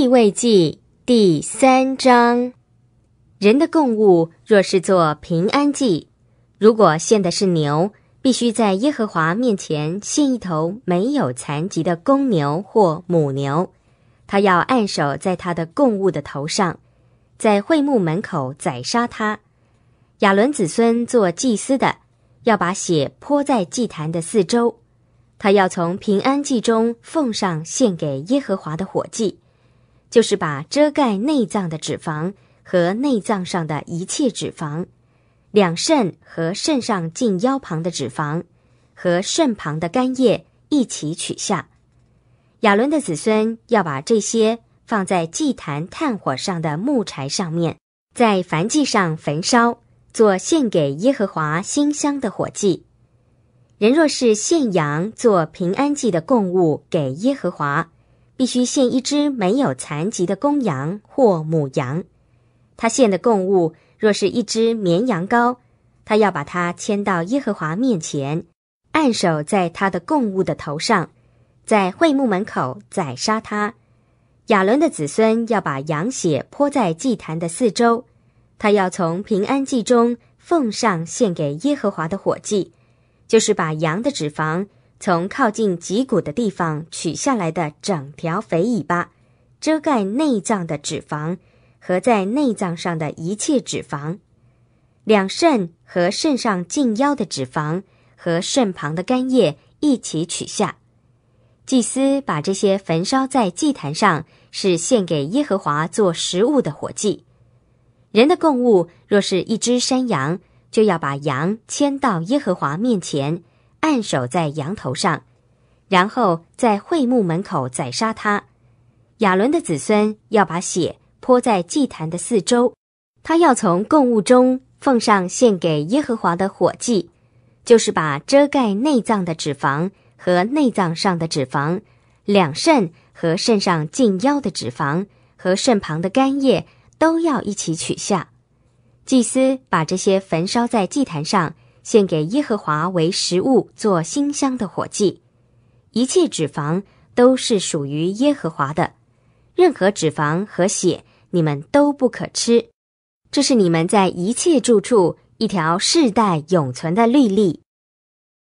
地位记第三章，人的供物若是做平安祭，如果献的是牛，必须在耶和华面前献一头没有残疾的公牛或母牛，他要按手在他的供物的头上，在会幕门口宰杀他。亚伦子孙做祭司的，要把血泼在祭坛的四周，他要从平安祭中奉上献给耶和华的火祭。就是把遮盖内脏的脂肪和内脏上的一切脂肪，两肾和肾上近腰旁的脂肪，和肾旁的肝叶一起取下。亚伦的子孙要把这些放在祭坛炭火上的木柴上面，在燔祭上焚烧，做献给耶和华馨香的火祭。人若是献羊做平安祭的供物给耶和华。必须献一只没有残疾的公羊或母羊，他献的供物若是一只绵羊羔，他要把它牵到耶和华面前，按手在他的供物的头上，在会幕门口宰杀它。亚伦的子孙要把羊血泼在祭坛的四周，他要从平安祭中奉上献给耶和华的火祭，就是把羊的脂肪。从靠近脊骨的地方取下来的整条肥尾巴，遮盖内脏的脂肪和在内脏上的一切脂肪，两肾和肾上近腰的脂肪和肾旁的肝叶一起取下。祭司把这些焚烧在祭坛上，是献给耶和华做食物的火祭。人的供物若是一只山羊，就要把羊牵到耶和华面前。按手在羊头上，然后在会幕门口宰杀他。亚伦的子孙要把血泼在祭坛的四周。他要从供物中奉上献给耶和华的火祭，就是把遮盖内脏的脂肪和内脏上的脂肪、两肾和肾上近腰的脂肪和肾旁的肝叶都要一起取下。祭司把这些焚烧在祭坛上。献给耶和华为食物做馨香的火祭，一切脂肪都是属于耶和华的，任何脂肪和血你们都不可吃，这是你们在一切住处一条世代永存的律例。